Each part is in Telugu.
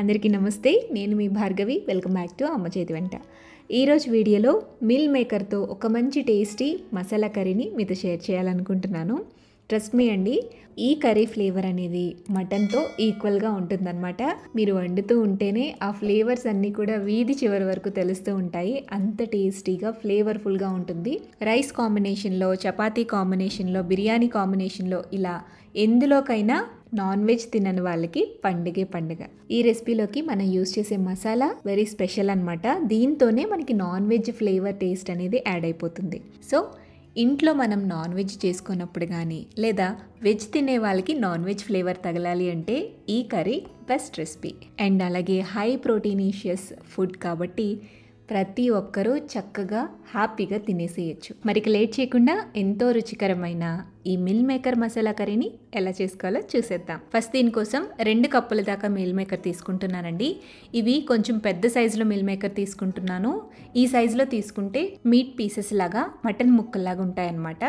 అందరికీ నమస్తే నేను మీ భార్గవి వెల్కమ్ బ్యాక్ టు అమ్మ చేతి వెంట ఈరోజు వీడియోలో మిల్ మేకర్తో ఒక మంచి టేస్టీ మసాలా కర్రీని మీతో షేర్ చేయాలనుకుంటున్నాను ట్రస్ట్ మీ అండి ఈ కర్రీ ఫ్లేవర్ అనేది మటన్తో ఈక్వల్గా ఉంటుందన్నమాట మీరు వండుతూ ఉంటేనే ఆ ఫ్లేవర్స్ అన్నీ కూడా వీధి చివరి వరకు తెలుస్తూ ఉంటాయి అంత టేస్టీగా ఫ్లేవర్ఫుల్గా ఉంటుంది రైస్ కాంబినేషన్లో చపాతీ కాంబినేషన్లో బిర్యానీ కాంబినేషన్లో ఇలా ఎందులోకైనా నాన్ వెజ్ తినని వాళ్ళకి పండుగే పండుగ ఈ రెసిపీలోకి మనం యూస్ చేసే మసాలా వెరీ స్పెషల్ అనమాట దీంతోనే మనకి నాన్ వెజ్ ఫ్లేవర్ టేస్ట్ అనేది యాడ్ అయిపోతుంది సో ఇంట్లో మనం నాన్ వెజ్ చేసుకున్నప్పుడు కానీ లేదా వెజ్ తినే వాళ్ళకి నాన్ వెజ్ ఫ్లేవర్ తగలాలి అంటే ఈ కర్రీ బెస్ట్ రెసిపీ అండ్ అలాగే హై ప్రోటీనీషియస్ ఫుడ్ కాబట్టి ప్రతి ఒక్కరూ చక్కగా హ్యాపీగా తినేసేయచ్చు మరికి లేట్ చేయకుండా ఎంతో రుచికరమైన ఈ మిల్ మేకర్ మసాలా కర్రీని ఎలా చేసుకోవాలో చూసేద్దాం ఫస్ట్ దీనికోసం రెండు కప్పుల దాకా మీల్ మేకర్ తీసుకుంటున్నానండి ఇవి కొంచెం పెద్ద సైజులో మీల్ మేకర్ తీసుకుంటున్నాను ఈ సైజులో తీసుకుంటే మీట్ పీసెస్ లాగా మటన్ ముక్కల్లాగా ఉంటాయన్నమాట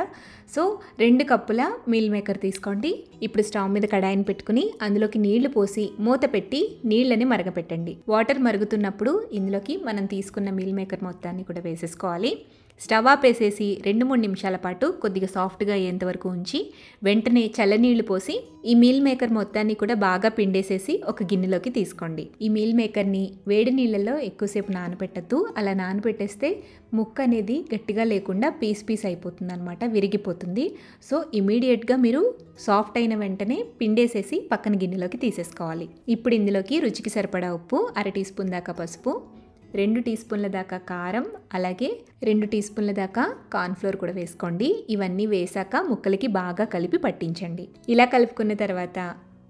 సో రెండు కప్పుల మీల్ మేకర్ తీసుకోండి ఇప్పుడు స్టవ్ మీద కడాయిని పెట్టుకుని అందులోకి నీళ్లు పోసి మూత పెట్టి నీళ్ళని మరగపెట్టండి వాటర్ మరుగుతున్నప్పుడు ఇందులోకి మనం తీసుకున్న మీల్ మేకర్ మొత్తాన్ని కూడా వేసేసుకోవాలి స్టవ్ ఆపేసేసి రెండు మూడు నిమిషాల పాటు కొద్దిగా సాఫ్ట్గా అయ్యేంతవరకు ఉంచి వెంటనే చల్లనీళ్ళు పోసి ఈ మీల్ మేకర్ మొత్తాన్ని కూడా బాగా పిండేసేసి ఒక గిన్నెలోకి తీసుకోండి ఈ మీల్ మేకర్ని వేడి నీళ్ళలో ఎక్కువసేపు నానపెట్టద్దు అలా నానబెట్టేస్తే ముక్క అనేది గట్టిగా లేకుండా పీస్ పీస్ అయిపోతుంది అనమాట విరిగిపోతుంది సో ఇమీడియట్గా మీరు సాఫ్ట్ అయిన వెంటనే పిండేసేసి పక్కన గిన్నెలోకి తీసేసుకోవాలి ఇప్పుడు ఇందులోకి రుచికి సరిపడా ఉప్పు అర టీ స్పూన్ దాకా పసుపు రెండు టీ స్పూన్ల దాకా కారం అలాగే రెండు టీ స్పూన్ల దాకా కార్న్ఫ్లోర్ కూడా వేసుకోండి ఇవన్నీ వేసాక ముక్కలకి బాగా కలిపి పట్టించండి ఇలా కలుపుకున్న తర్వాత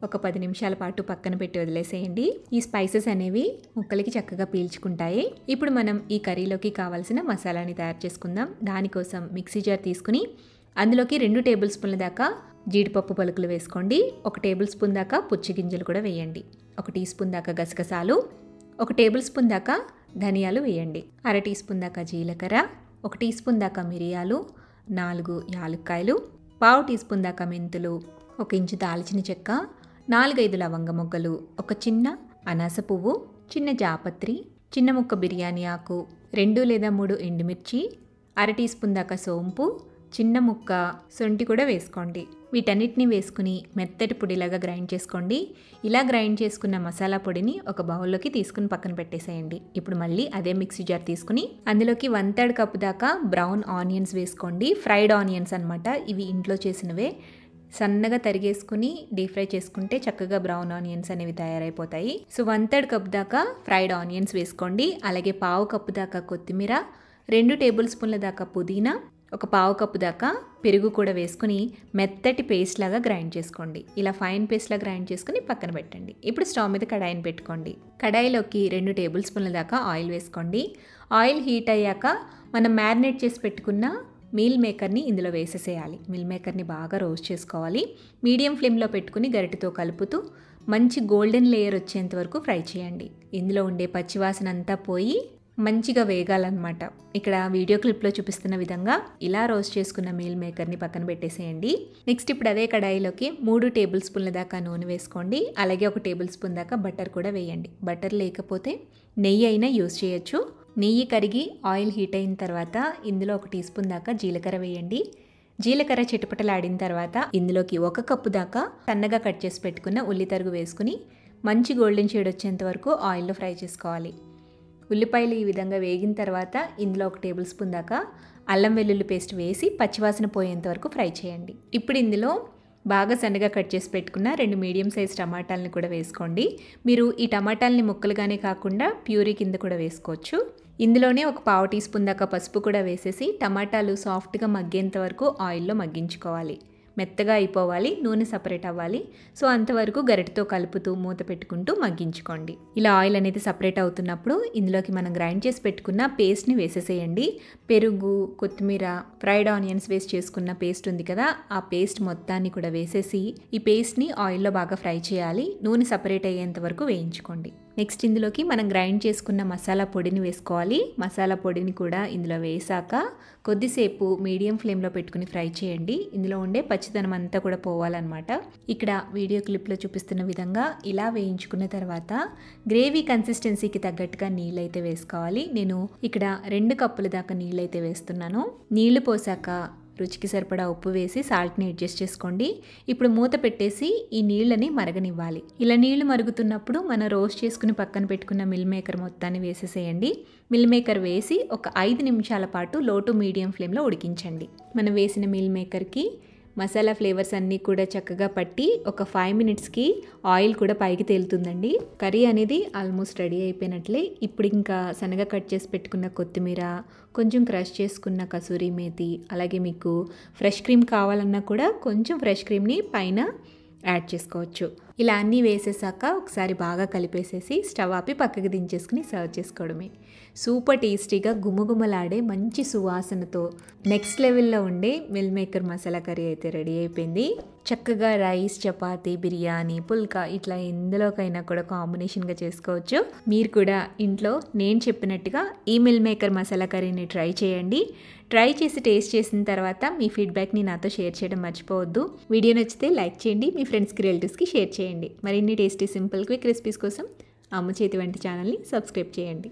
ఒక పది నిమిషాల పాటు పక్కన పెట్టి వదిలేసేయండి ఈ స్పైసెస్ అనేవి ముక్కలకి చక్కగా పీల్చుకుంటాయి ఇప్పుడు మనం ఈ కర్రీలోకి కావాల్సిన మసాలాని తయారు చేసుకుందాం దానికోసం మిక్సీ జార్ తీసుకుని అందులోకి రెండు టేబుల్ స్పూన్ల దాకా జీడిపప్పు పలుకులు వేసుకోండి ఒక టేబుల్ స్పూన్ దాకా పుచ్చి గింజలు కూడా వేయండి ఒక టీ స్పూన్ దాకా గసగసాలు ఒక టేబుల్ స్పూన్ దాకా ధనియాలు వేయండి అర టీ స్పూన్ దాకా జీలకర్ర ఒక టీ స్పూన్ దాకా మిరియాలు నాలుగు యాలుక్కాయలు పావు టీ స్పూన్ దాకా మెంతులు ఒక ఇంచు దాల్చిన చెక్క నాలుగైదు లవంగ మొగ్గలు ఒక చిన్న అనాస పువ్వు చిన్న జాపత్రి చిన్న ముక్క బిర్యానీ ఆకు రెండు లేదా మూడు ఎండుమిర్చి అర టీ స్పూన్ దాకా సోంపు చిన్న ముక్క సొంటి కూడా వేసుకోండి వీటన్నిటిని వేసుకుని మెత్తటి పొడిలాగా గ్రైండ్ చేసుకోండి ఇలా గ్రైండ్ చేసుకున్న మసాలా పొడిని ఒక బౌల్లోకి తీసుకుని పక్కన పెట్టేసేయండి ఇప్పుడు మళ్ళీ అదే మిక్సీ జార్ తీసుకుని అందులోకి వన్ థర్డ్ కప్పు దాకా బ్రౌన్ ఆనియన్స్ వేసుకోండి ఫ్రైడ్ ఆనియన్స్ అనమాట ఇవి ఇంట్లో చేసినవే సన్నగా తరిగేసుకుని డీప్ ఫ్రై చేసుకుంటే చక్కగా బ్రౌన్ ఆనియన్స్ అనేవి తయారైపోతాయి సో వన్ థర్డ్ కప్ దాకా ఫ్రైడ్ ఆనియన్స్ వేసుకోండి అలాగే పావు కప్పు దాకా కొత్తిమీర రెండు టేబుల్ స్పూన్ల దాకా పుదీనా ఒక పావు కప్పు దాకా పెరుగు కూడా వేసుకుని మెత్తటి పేస్ట్ లాగా గ్రైండ్ చేసుకోండి ఇలా ఫైన్ పేస్ట్లా గ్రైండ్ చేసుకుని పక్కన పెట్టండి ఇప్పుడు స్టవ్ మీద కడాయిని పెట్టుకోండి కడాయిలోకి రెండు టేబుల్ స్పూన్ల దాకా ఆయిల్ వేసుకోండి ఆయిల్ హీట్ అయ్యాక మనం మ్యారినేట్ చేసి పెట్టుకున్న మీల్ మేకర్ని ఇందులో వేసేసేయాలి మీల్ మేకర్ని బాగా రోస్ట్ చేసుకోవాలి మీడియం ఫ్లేమ్లో పెట్టుకుని గరిటితో కలుపుతూ మంచి గోల్డెన్ లేయర్ వచ్చేంత వరకు ఫ్రై చేయండి ఇందులో ఉండే పచ్చివాసన అంతా పోయి మంచిగా వేగాలన్నమాట ఇక్కడ వీడియో క్లిప్లో చూపిస్తున్న విధంగా ఇలా రోస్ట్ చేసుకున్న మీల్ మేకర్ని పక్కన పెట్టేసేయండి నెక్స్ట్ ఇప్పుడు అదే కడాయిలోకి మూడు టేబుల్ స్పూన్ల దాకా నూనె వేసుకోండి అలాగే ఒక టేబుల్ స్పూన్ దాకా బటర్ కూడా వేయండి బటర్ లేకపోతే నెయ్యి అయినా యూజ్ చేయొచ్చు నెయ్యి కరిగి ఆయిల్ హీట్ అయిన తర్వాత ఇందులో ఒక టీ స్పూన్ దాకా జీలకర్ర వేయండి జీలకర్ర చిటపటలాడిన తర్వాత ఇందులోకి ఒక కప్పు దాకా సన్నగా కట్ చేసి పెట్టుకున్న ఉల్లి తరుగు వేసుకుని మంచి గోల్డెన్ షేడ్ వచ్చేంత వరకు ఆయిల్లో ఫ్రై చేసుకోవాలి ఉల్లిపాయలు ఈ విధంగా వేగిన తర్వాత ఇందులో ఒక టేబుల్ స్పూన్ దాకా అల్లం వెల్లుల్లి పేస్ట్ వేసి పచ్చివాసన పోయేంత వరకు ఫ్రై చేయండి ఇప్పుడు ఇందులో బాగా సన్నగా కట్ చేసి పెట్టుకున్న రెండు మీడియం సైజ్ టమాటాలను కూడా వేసుకోండి మీరు ఈ టమాటాలని ముక్కలుగానే కాకుండా ప్యూరీ కింద కూడా వేసుకోవచ్చు ఇందులోనే ఒక పావు టీ స్పూన్ దాకా పసుపు కూడా వేసేసి టమాటాలు సాఫ్ట్గా మగ్గేంత వరకు ఆయిల్లో మగ్గించుకోవాలి మెత్తగా అయిపోవాలి నూనె సపరేట్ అవ్వాలి సో అంతవరకు గరిటతో కలుపుతూ మూత పెట్టుకుంటూ మగ్గించుకోండి ఇలా ఆయిల్ అనేది సపరేట్ అవుతున్నప్పుడు ఇందులోకి మనం గ్రైండ్ చేసి పెట్టుకున్న పేస్ట్ని వేసేసేయండి పెరుగు కొత్తిమీర ఫ్రైడ్ ఆనియన్స్ వేసి చేసుకున్న పేస్ట్ ఉంది కదా ఆ పేస్ట్ మొత్తాన్ని కూడా వేసేసి ఈ పేస్ట్ని ఆయిల్లో బాగా ఫ్రై చేయాలి నూనె సపరేట్ అయ్యేంత వరకు వేయించుకోండి నెక్స్ట్ ఇందులోకి మనం గ్రైండ్ చేసుకున్న మసాలా పొడిని వేసుకోవాలి మసాలా పొడిని కూడా ఇందులో వేసాక కొద్దిసేపు మీడియం ఫ్లేమ్లో పెట్టుకుని ఫ్రై చేయండి ఇందులో ఉండే పచ్చిదనం అంతా కూడా పోవాలన్నమాట ఇక్కడ వీడియో క్లిప్లో చూపిస్తున్న విధంగా ఇలా వేయించుకున్న తర్వాత గ్రేవీ కన్సిస్టెన్సీకి తగ్గట్టుగా నీళ్ళైతే వేసుకోవాలి నేను ఇక్కడ రెండు కప్పుల దాకా నీళ్ళైతే వేస్తున్నాను నీళ్లు పోసాక రుచికి సరిపడా ఉప్పు వేసి సాల్ట్ని అడ్జస్ట్ చేసుకోండి ఇప్పుడు మూత పెట్టేసి ఈ నీళ్ళని మరగనివ్వాలి ఇలా నీళ్లు మరుగుతున్నప్పుడు మనం రోస్ట్ చేసుకుని పక్కన పెట్టుకున్న మిల్ మేకర్ మొత్తాన్ని వేసేసేయండి మిల్ మేకర్ వేసి ఒక ఐదు నిమిషాల పాటు లో టు మీడియం ఫ్లేమ్లో ఉడికించండి మనం వేసిన మిల్ మేకర్కి మసాలా ఫ్లేవర్స్ అన్నీ కూడా చక్కగా పట్టి ఒక ఫైవ్ మినిట్స్కి ఆయిల్ కూడా పైకి తేలుతుందండి కర్రీ అనేది ఆల్మోస్ట్ రెడీ అయిపోయినట్లే ఇప్పుడు ఇంకా శనగ కట్ చేసి పెట్టుకున్న కొత్తిమీర కొంచెం క్రష్ చేసుకున్న కసూరి మేతి అలాగే మీకు ఫ్రెష్ క్రీమ్ కావాలన్నా కూడా కొంచెం ఫ్రెష్ క్రీమ్ని పైన యాడ్ చేసుకోవచ్చు ఇలా అన్నీ వేసేసాక ఒకసారి బాగా కలిపేసేసి స్టవ్ ఆపి పక్కకి దించేసుకుని సర్వ్ చేసుకోవడమే సూపర్ టేస్టీగా గుమగుమలాడే మంచి సువాసనతో నెక్స్ట్ లెవెల్లో ఉండే మిల్ మేకర్ మసాలా కర్రీ అయితే రెడీ అయిపోయింది చక్కగా రైస్ చపాతీ బిర్యానీ పుల్కా ఇట్లా ఎందులోకైనా కూడా కాంబినేషన్గా చేసుకోవచ్చు మీరు కూడా ఇంట్లో నేను చెప్పినట్టుగా ఈ మిల్ మేకర్ మసాలా కర్రీని ట్రై చేయండి ట్రై చేసి టేస్ట్ చేసిన తర్వాత మీ ఫీడ్బ్యాక్ని నాతో షేర్ చేయడం మర్చిపోవద్దు వీడియో నచ్చితే లైక్ చేయండి మీ ఫ్రెండ్స్కి రిలేటివ్స్కి షేర్ చేయండి చేయండి మరిన్ని టేస్టీ సింపుల్ క్విక్ రెసిపీస్ కోసం అమ్మ చేతి వంటి ఛానల్ని సబ్స్క్రైబ్ చేయండి